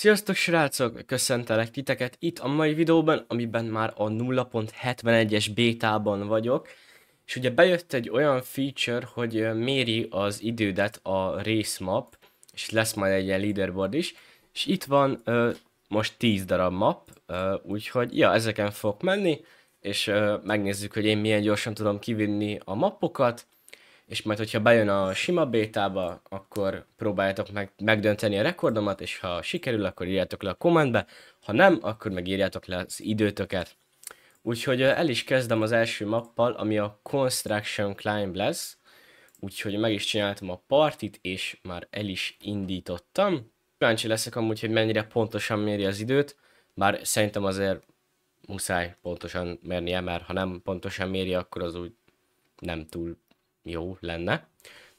Sziasztok srácok, köszöntelek titeket itt a mai videóban, amiben már a 0.71-es bétában vagyok. És ugye bejött egy olyan feature, hogy méri az idődet a race map, és lesz majd egy ilyen leaderboard is. És itt van ö, most 10 darab map, ö, úgyhogy ja, ezeken fogok menni, és ö, megnézzük, hogy én milyen gyorsan tudom kivinni a mapokat és majd hogyha bejön a sima bétába, akkor próbáljátok meg, megdönteni a rekordomat, és ha sikerül, akkor írjátok le a kommentbe, ha nem, akkor meg írjátok le az időtöket. Úgyhogy el is kezdem az első mappal, ami a Construction Climb lesz, úgyhogy meg is csináltam a partit, és már el is indítottam. Kíváncsi leszek amúgy, hogy mennyire pontosan méri az időt, bár szerintem azért muszáj pontosan mérnie, mert ha nem pontosan méri, akkor az úgy nem túl jó lenne.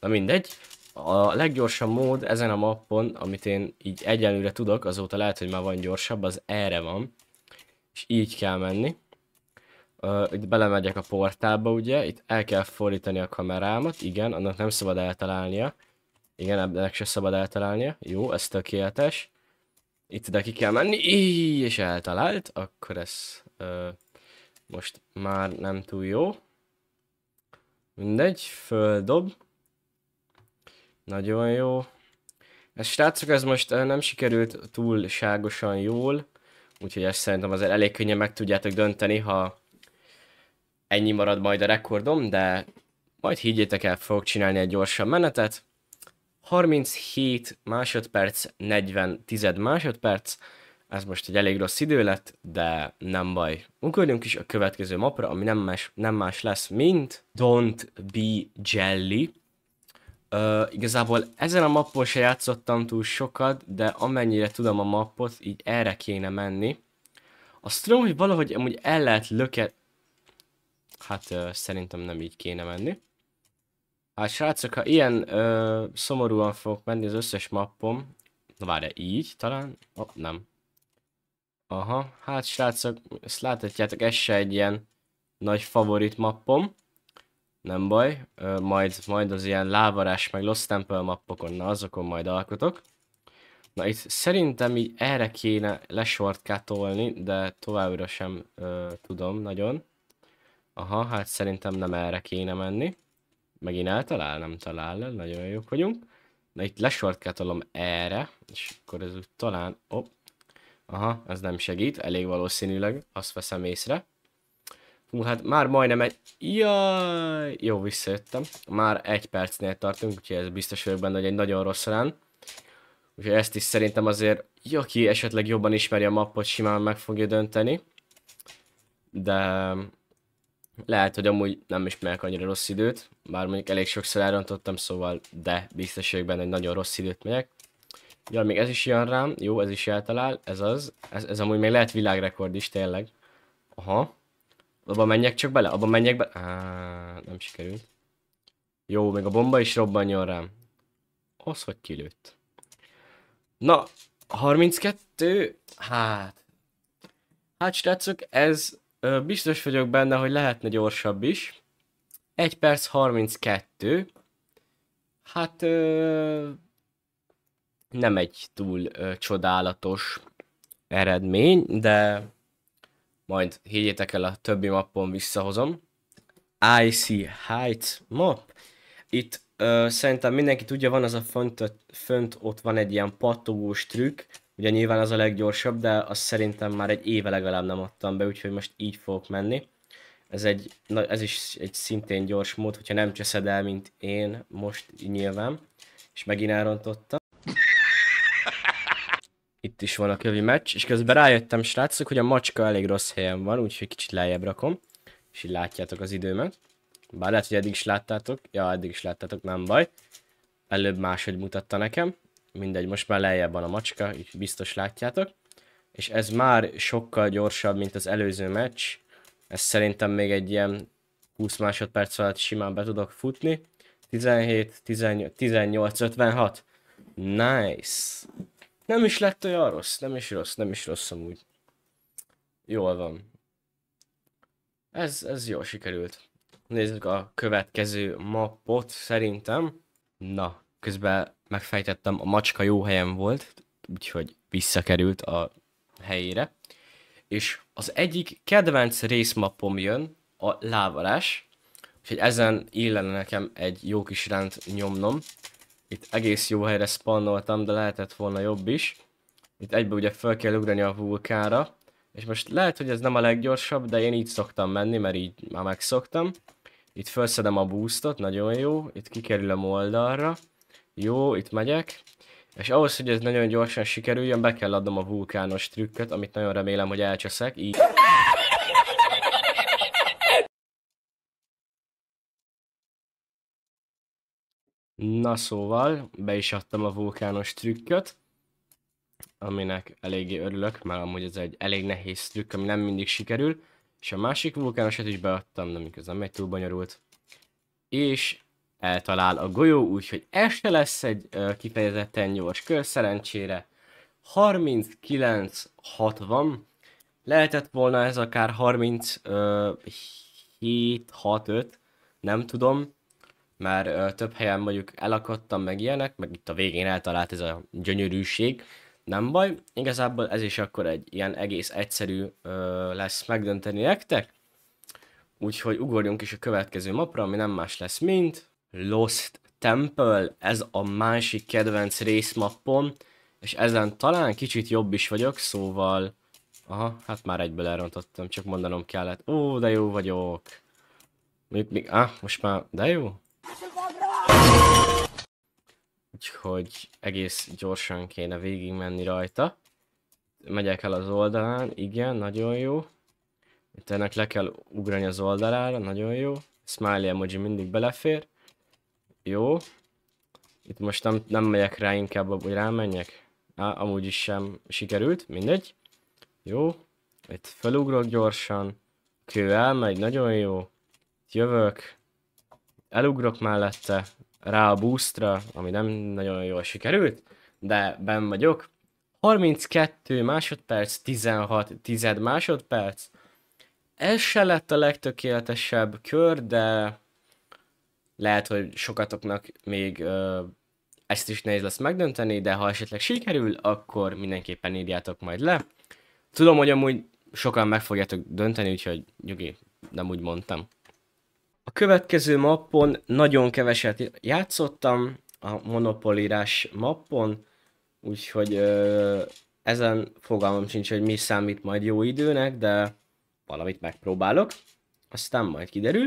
Na mindegy, a leggyorsabb mód ezen a mappon, amit én így egyenlőre tudok, azóta lehet, hogy már van gyorsabb, az erre van. És így kell menni. Uh, itt belemegyek a portálba, ugye, itt el kell fordítani a kamerámat, igen, annak nem szabad eltalálnia. Igen, ennek se szabad eltalálnia. Jó, ez tökéletes. Itt de ki kell menni, így, és eltalált, akkor ez uh, most már nem túl jó. Mindegy, földob. Nagyon jó. Ez srácok, ez most eh, nem sikerült túlságosan jól, úgyhogy ezt szerintem azért elég könnyen meg tudjátok dönteni, ha ennyi marad majd a rekordom, de majd higgyétek el, fogok csinálni egy gyorsabb menetet. 37 másodperc, 40 tized másodperc, ez most egy elég rossz idő lett, de nem baj. Ugorjunk is a következő mapra, ami nem más, nem más lesz, mint Don't Be Jelly. Uh, igazából ezen a mappon se játszottam túl sokat, de amennyire tudom a mappot, így erre kéne menni. Azt tudom, hogy valahogy amúgy el lehet löket... Hát uh, szerintem nem így kéne menni. Hát srácok, ha ilyen uh, szomorúan fogok menni az összes mappom, na várj, így talán? Oh, nem. Aha, hát srácok, ezt láthatjátok, ez se egy ilyen nagy favorit mappom. Nem baj, ö, majd, majd az ilyen lávarás meg Lost Temple mappokon, na azokon majd alkotok. Na itt szerintem így erre kéne lesortkátolni, de továbbra sem ö, tudom nagyon. Aha, hát szerintem nem erre kéne menni. Megint eltalál, nem talál el, nagyon jók vagyunk. Na itt lesortkátolom erre, és akkor ez úgy talán... Oh, Aha, ez nem segít, elég valószínűleg, azt veszem észre. Hú, hát már majdnem egy... Jaj! Jó, visszajöttem. Már egy percnél tartunk, úgyhogy ez biztos vagyok benne, hogy egy nagyon rossz rán. Úgyhogy ezt is szerintem azért, aki esetleg jobban ismeri a mappot, simán meg fogja dönteni. De lehet, hogy amúgy nem ismerek annyira rossz időt, bár mondjuk elég sokszor elrontottam, szóval de biztos vagyok benne, hogy nagyon rossz időt megyek. Ja, még ez is jön rám. Jó, ez is eltalál. Ez az. Ez, ez amúgy még lehet világrekord is, tényleg. Aha. Abba menjek csak bele? Abba menjek bele? Ah, nem sikerült. Jó, még a bomba is robbanjon rám. Az, hogy kilőtt. Na, 32. Hát. Hát, srácok, ez ö, biztos vagyok benne, hogy lehetne gyorsabb is. 1 perc 32. Hát, ö, nem egy túl ö, csodálatos eredmény, de majd higgyétek el a többi mappon visszahozom. Icy Heights map. Itt ö, szerintem mindenki tudja, van az a fönt, fönt ott van egy ilyen pattogós trükk, ugye nyilván az a leggyorsabb, de azt szerintem már egy éve legalább nem adtam be, úgyhogy most így fogok menni. Ez, egy, na, ez is egy szintén gyors mód, hogyha nem cseszed el, mint én most nyilván, és megint elrontottam itt is van a kövi meccs, és közben rájöttem srácok, hogy a macska elég rossz helyen van, úgyhogy kicsit lejjebb rakom, és így látjátok az időmet. Bár lehet, hogy eddig is láttátok, ja, eddig is láttátok, nem baj. Előbb máshogy mutatta nekem, mindegy, most már lejjebb van a macska, így biztos látjátok. És ez már sokkal gyorsabb, mint az előző meccs. Ez szerintem még egy ilyen 20 másodperc alatt simán be tudok futni. 17, 18, 18 56. Nice. Nem is lett olyan rossz, nem is rossz, nem is rossz amúgy. Jól van. Ez, ez jól sikerült. Nézzük a következő mapot szerintem. Na, közben megfejtettem, a macska jó helyen volt, úgyhogy visszakerült a helyére. És az egyik kedvenc részmapom jön, a lávarás. Úgyhogy ezen illene nekem egy jó kis rend nyomnom. Itt egész jó helyre spannoltam, de lehetett volna jobb is. Itt egybe ugye fel kell ugrani a vulkára. És most lehet, hogy ez nem a leggyorsabb, de én így szoktam menni, mert így már megszoktam. Itt felszedem a boostot, nagyon jó. Itt kikerülöm oldalra. Jó, itt megyek. És ahhoz, hogy ez nagyon gyorsan sikerüljön, be kell adnom a vulkános trükköt, amit nagyon remélem, hogy elcseszek. Így... Na szóval, be is adtam a vulkános trükköt, aminek eléggé örülök, mert amúgy ez egy elég nehéz trükk, ami nem mindig sikerül, és a másik vulkánosat is beadtam, de miközben megy túl bonyolult. És eltalál a golyó, úgyhogy ez se lesz egy ö, kifejezetten gyors kör, szerencsére 39-60, lehetett volna ez akár 37-65, nem tudom, már ö, több helyen mondjuk elakadtam, meg ilyenek, meg itt a végén eltalált ez a gyönyörűség, nem baj, igazából ez is akkor egy ilyen egész egyszerű ö, lesz megdönteni nektek, úgyhogy ugorjunk is a következő mapra, ami nem más lesz, mint Lost Temple, ez a másik kedvenc részmappom, és ezen talán kicsit jobb is vagyok, szóval... Aha, hát már egyből elrontottam, csak mondanom kellett. Ó, de jó vagyok! Még, még, ah, most már, de jó? Úgyhogy egész gyorsan kéne végigmenni rajta. Megyek el az oldalán, igen, nagyon jó. Itt ennek le kell ugrani az oldalára, nagyon jó. Smiley emoji mindig belefér. Jó. Itt most nem, nem megyek rá, inkább hogy rámenjek. Á, amúgy is sem sikerült, mindegy. Jó. Itt felugrok gyorsan. Kő elmegy, nagyon jó. Itt jövök elugrok mellette, rá a boostra, ami nem nagyon jól sikerült, de ben vagyok. 32 másodperc, 16 tized másodperc. Ez se lett a legtökéletesebb kör, de lehet, hogy sokatoknak még ö, ezt is nehéz lesz megdönteni, de ha esetleg sikerül, akkor mindenképpen írjátok majd le. Tudom, hogy amúgy sokan meg fogjátok dönteni, úgyhogy nyugi, nem úgy mondtam. A következő mappon nagyon keveset játszottam, a monopolírás mappon, úgyhogy ö, ezen fogalmam sincs, hogy mi számít majd jó időnek, de valamit megpróbálok, aztán majd kiderül.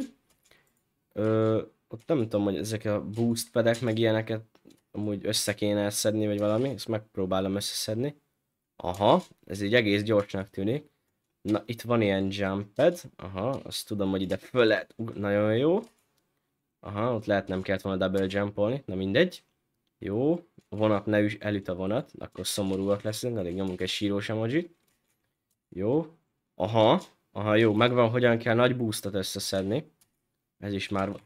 Ö, ott nem tudom, hogy ezek a boost pedek meg ilyeneket amúgy össze kéne szedni, vagy valami, ezt megpróbálom összeszedni. Aha, ez így egész gyorsnak tűnik. Na, itt van ilyen jumped. Aha, azt tudom, hogy ide föl lehet. Uh, nagyon jó. Aha, ott lehet nem kellett volna double jumpolni. Na mindegy. Jó. A vonat ne üs, elüt a vonat. Akkor szomorúak leszünk. Elég nyomunk egy sírós emoji. Jó. Aha. Aha, jó. Megvan, hogyan kell nagy boostot összeszedni. Ez is már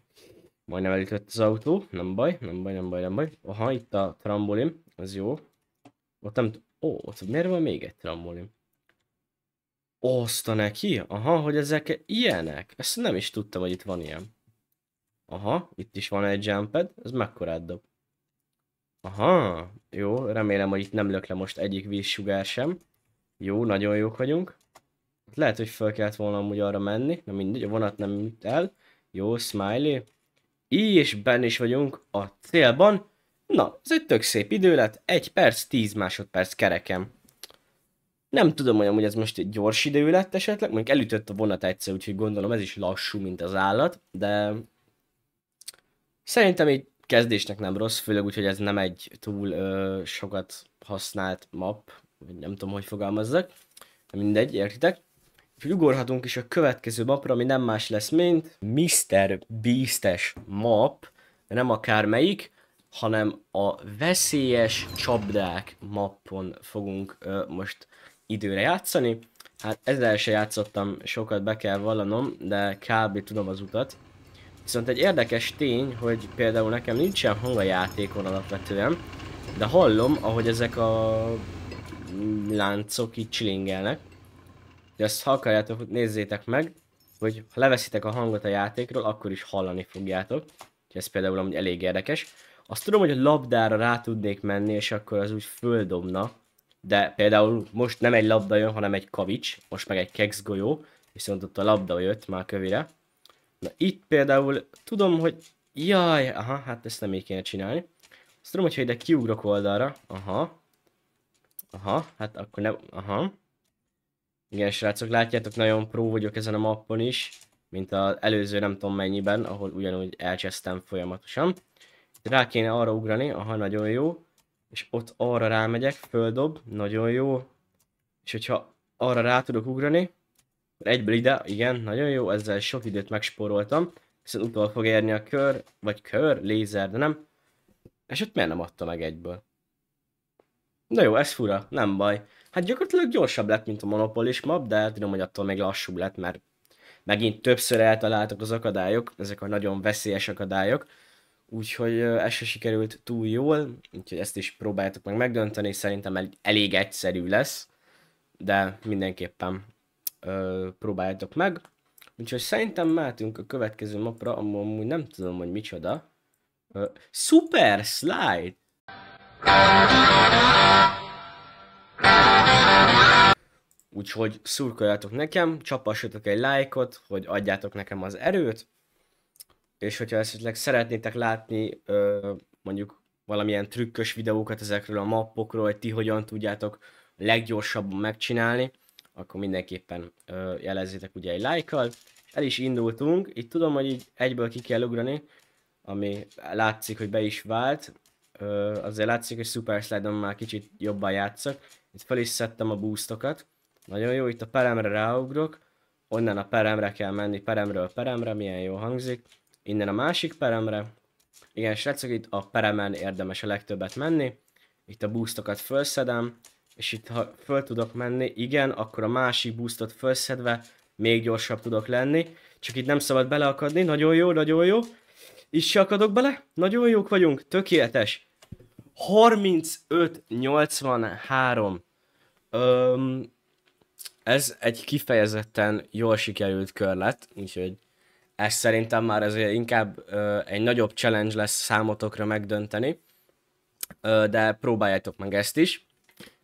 majdnem elütött az autó. Nem baj, nem baj, nem baj, nem baj. Aha, itt a trambolim, az jó. Ott nem... Ó, ott miért van még egy trambolim. Oszta neki? Aha, hogy ezek ilyenek? Ezt nem is tudtam, hogy itt van ilyen. Aha, itt is van egy jumped. Ez mekkorát dob? Aha, jó, remélem, hogy itt nem lök le most egyik vízsugár sem. Jó, nagyon jók vagyunk. Lehet, hogy fel kellett volna amúgy arra menni, na mindegy, a vonat nem jut el. Jó, smiley. Így és benne is vagyunk a célban. Na, ez egy tök szép idő lett, 1 perc, 10 másodperc kerekem. Nem tudom hogy hogy ez most egy gyors idő lett esetleg, mondjuk elütött a vonat egyszer, úgyhogy gondolom ez is lassú, mint az állat, de szerintem egy kezdésnek nem rossz, főleg úgy, hogy ez nem egy túl ö, sokat használt map, vagy nem tudom, hogy fogalmazzak, de mindegy, értitek. Úgyhogy ugorhatunk is a következő mapra, ami nem más lesz, mint Mr. Beastes map, de nem akármelyik, hanem a veszélyes csapdák mappon fogunk ö, most időre játszani. Hát ezzel se játszottam, sokat be kell vallanom, de kb. tudom az utat. Viszont egy érdekes tény, hogy például nekem nincsen hang a játékon alapvetően, de hallom, ahogy ezek a láncok így csilingelnek. De ezt ha akarjátok, nézzétek meg, hogy ha leveszitek a hangot a játékról, akkor is hallani fogjátok. Úgyhogy ez például amúgy elég érdekes. Azt tudom, hogy a labdára rá tudnék menni, és akkor az úgy földobna de például most nem egy labda jön, hanem egy kavics, most meg egy keks golyó, viszont ott a labda jött már kövire. Na itt például tudom, hogy jaj, aha, hát ezt nem így kéne csinálni. Azt tudom, hogyha ide kiugrok oldalra, aha, aha, hát akkor nem, aha. Igen, srácok, látjátok, nagyon pró vagyok ezen a mappon is, mint az előző nem tudom mennyiben, ahol ugyanúgy elcsesztem folyamatosan. rá kéne arra ugrani, aha, nagyon jó és ott arra rámegyek, földob, nagyon jó, és hogyha arra rá tudok ugrani, egyből ide, igen, nagyon jó, ezzel sok időt megspóroltam, viszont utol fog érni a kör, vagy kör, lézer, de nem. És ott miért nem adta meg egyből? Na jó, ez fura, nem baj. Hát gyakorlatilag gyorsabb lett, mint a monopolis map, de tudom, hogy attól még lassúbb lett, mert megint többször eltaláltak az akadályok, ezek a nagyon veszélyes akadályok, úgyhogy ez se sikerült túl jól, úgyhogy ezt is próbáltuk meg megdönteni, szerintem elég egyszerű lesz, de mindenképpen ö, próbáljátok meg. Úgyhogy szerintem mehetünk a következő mapra, amúgy nem tudom, hogy micsoda. Ö, Super Slide! Úgyhogy szurkoljatok nekem, csapassatok egy lájkot, hogy adjátok nekem az erőt, és hogyha esetleg szeretnétek látni ö, mondjuk valamilyen trükkös videókat ezekről a mappokról, hogy ti hogyan tudjátok leggyorsabban megcsinálni, akkor mindenképpen ö, jelezzétek ugye egy lájkkal. El is indultunk, itt tudom, hogy így egyből ki kell ugrani, ami látszik, hogy be is vált. Ö, azért látszik, hogy Super slide már kicsit jobban játszok. Itt fel is szedtem a boostokat. Nagyon jó, itt a peremre ráugrok, onnan a peremre kell menni, peremről peremre, milyen jó hangzik innen a másik peremre. Igen, srácok, itt a peremen érdemes a legtöbbet menni. Itt a boostokat felszedem, és itt ha föl tudok menni, igen, akkor a másik boostot felszedve még gyorsabb tudok lenni. Csak itt nem szabad beleakadni, nagyon jó, nagyon jó. Is se akadok bele, nagyon jók vagyunk, tökéletes. 35-83. ez egy kifejezetten jól sikerült kör lett, úgyhogy ez szerintem már azért inkább ö, egy nagyobb challenge lesz számotokra megdönteni, ö, de próbáljátok meg ezt is.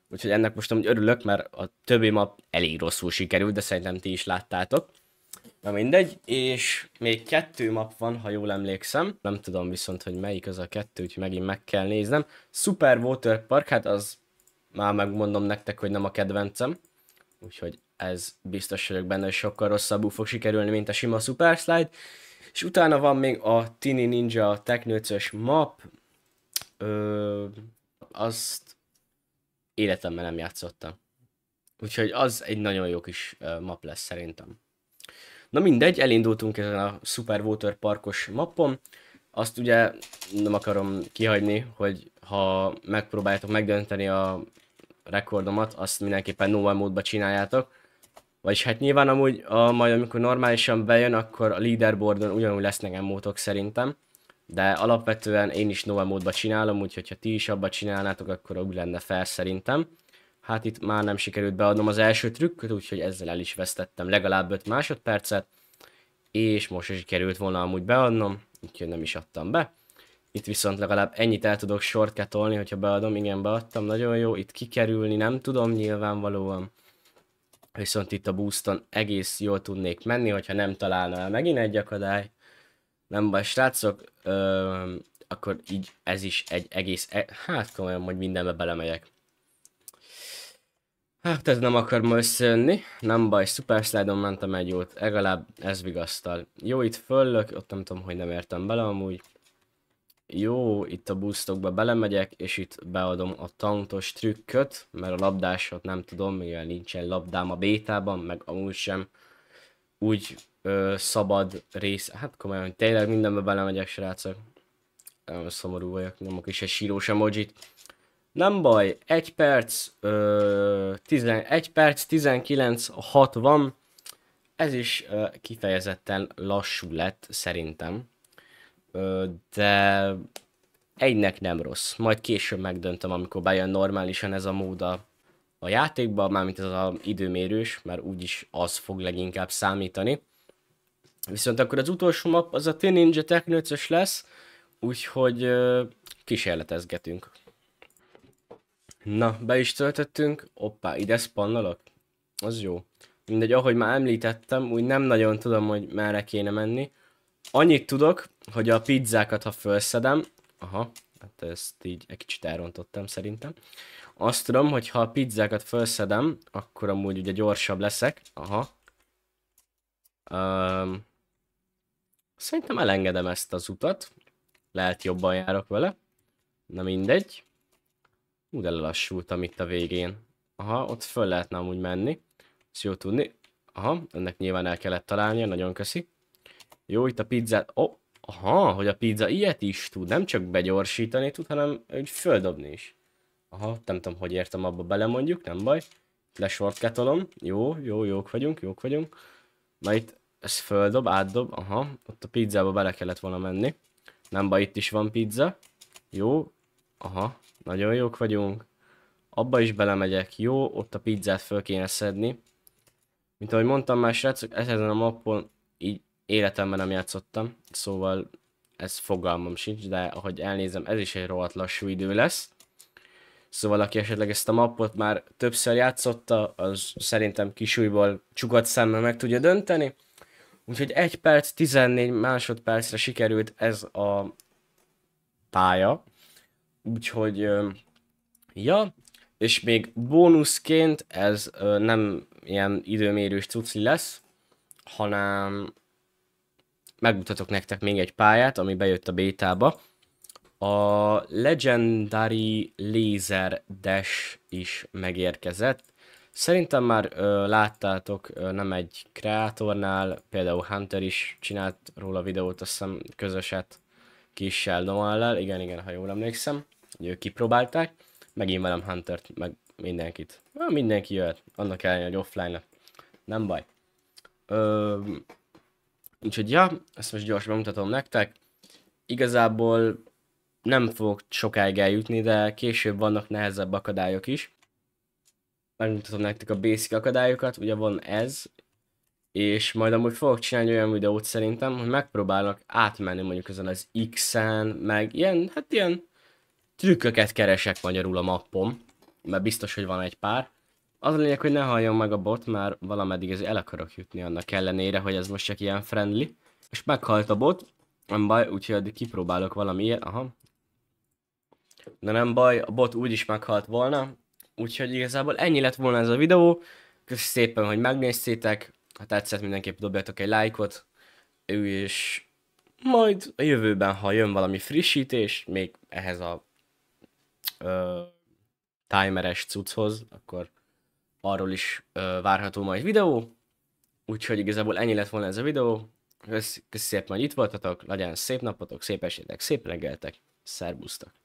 Úgyhogy ennek most amúgy örülök, mert a többi map elég rosszul sikerült, de szerintem ti is láttátok. Na mindegy, és még kettő map van, ha jól emlékszem. Nem tudom viszont, hogy melyik az a kettő, úgyhogy megint meg kell néznem. Super Water Park, hát az már megmondom nektek, hogy nem a kedvencem. Úgyhogy ez biztos vagyok benne, hogy sokkal rosszabbul fog sikerülni, mint a sima Super Slide. És utána van még a Tini Ninja Technőcös map. Ö, azt életemben nem játszottam. Úgyhogy az egy nagyon jó kis map lesz szerintem. Na mindegy, elindultunk ezen a Super Water Parkos mappon. Azt ugye nem akarom kihagyni, hogy ha megpróbáljátok megdönteni a rekordomat, azt mindenképpen normal módba csináljátok. Vagyis hát nyilván amúgy a, majd amikor normálisan bejön, akkor a leaderboardon ugyanúgy lesz nekem módok szerintem. De alapvetően én is normal módba csinálom, úgyhogy ha ti is abba csinálnátok, akkor úgy lenne fel szerintem. Hát itt már nem sikerült beadnom az első trükköt, úgyhogy ezzel el is vesztettem legalább 5 másodpercet. És most is sikerült volna amúgy beadnom, úgyhogy nem is adtam be. Itt viszont legalább ennyit el tudok shortcutolni, hogyha beadom. Igen, beadtam, nagyon jó. Itt kikerülni nem tudom nyilvánvalóan. Viszont itt a booston egész jól tudnék menni, hogyha nem találna el megint egy akadály. Nem baj, srácok. Ö, akkor így ez is egy egész... E hát komolyan, hogy mindenbe belemegyek. Hát ez nem akar ma összejönni, nem baj, szuper slide mentem egy jót, legalább ez vigasztal. Jó, itt föllök, ott nem tudom, hogy nem értem bele amúgy. Jó, itt a boostokba belemegyek, és itt beadom a tantos trükköt, mert a labdásot nem tudom, mivel nincsen labdám a bétában, meg amúgy sem úgy ö, szabad rész. Hát komolyan, hogy tényleg mindenbe belemegyek, srácok. Nem szomorú vagyok, a kis egy sírós emojit. Nem baj, 1 perc, ö, 11 perc, 19, van, Ez is ö, kifejezetten lassú lett, szerintem de egynek nem rossz. Majd később megdöntöm, amikor bejön normálisan ez a mód a, a játékba, mármint ez az időmérős, mert úgyis az fog leginkább számítani. Viszont akkor az utolsó map az a Teen Ninja Technőcös lesz, úgyhogy kísérletezgetünk. Na, be is töltöttünk. Oppá, ide spannalak? Az jó. Mindegy, ahogy már említettem, úgy nem nagyon tudom, hogy merre kéne menni. Annyit tudok, hogy a pizzákat, ha felszedem, aha, hát ezt így egy kicsit elrontottam szerintem. Azt tudom, hogy ha a pizzákat felszedem, akkor amúgy ugye gyorsabb leszek, aha. Um, szerintem elengedem ezt az utat. Lehet jobban járok vele. Na mindegy. Ú, de lelassultam itt a végén. Aha, ott föl lehetne amúgy menni. Ezt jó tudni. Aha, ennek nyilván el kellett találnia, nagyon köszi. Jó, itt a pizza... Oh, aha, hogy a pizza ilyet is tud, nem csak begyorsítani tud, hanem úgy földobni is. Aha, nem tudom, hogy értem abba bele mondjuk, nem baj. Lesortketolom, jó, jó, jók vagyunk, jók vagyunk. Na itt ez földob, átdob, aha, ott a pizzába bele kellett volna menni. Nem baj, itt is van pizza. Jó, aha, nagyon jók vagyunk. Abba is belemegyek, jó, ott a pizzát föl kéne szedni. Mint ahogy mondtam már srácok, ezen a mappon így életemben nem játszottam, szóval ez fogalmam sincs, de ahogy elnézem, ez is egy rohadt lassú idő lesz. Szóval aki esetleg ezt a mappot már többször játszotta, az szerintem kisújból csukat szemmel meg tudja dönteni. Úgyhogy 1 perc 14 másodpercre sikerült ez a pálya. Úgyhogy, ja, és még bónuszként ez nem ilyen időmérős cucli lesz, hanem megmutatok nektek még egy pályát, ami bejött a bétába. A Legendary Laser Dash is megérkezett. Szerintem már ö, láttátok, ö, nem egy kreatornál, például Hunter is csinált róla videót, azt hiszem közöset kis Sheldon igen, igen, ha jól emlékszem, hogy ők kipróbálták, megint velem Huntert, meg mindenkit. Na, mindenki jöhet, annak ellenére, hogy offline -e. nem baj. Ö, Úgyhogy ja, ezt most gyorsan bemutatom nektek. Igazából nem fogok sokáig eljutni, de később vannak nehezebb akadályok is. Megmutatom nektek a basic akadályokat, ugye van ez, és majd amúgy fogok csinálni olyan videót szerintem, hogy megpróbálnak átmenni mondjuk ezen az X-en, meg ilyen, hát ilyen trükköket keresek magyarul a mappom, mert biztos, hogy van egy pár. Az a lényeg, hogy ne halljon meg a bot, már valameddig ez el akarok jutni annak ellenére, hogy ez most csak ilyen friendly. És meghalt a bot, nem baj, úgyhogy addig kipróbálok valami ilyen, aha. De nem baj, a bot úgy is meghalt volna, úgyhogy igazából ennyi lett volna ez a videó. Köszönöm szépen, hogy megnéztétek, ha tetszett mindenképp dobjatok egy lájkot, és majd a jövőben, ha jön valami frissítés, még ehhez a ö, timeres cucchoz, akkor arról is ö, várható majd videó, úgyhogy igazából ennyi lett volna ez a videó. Köszönöm szépen, hogy itt voltatok, legyen szép napotok, szép esétek, szép reggeltek, szerbusztak!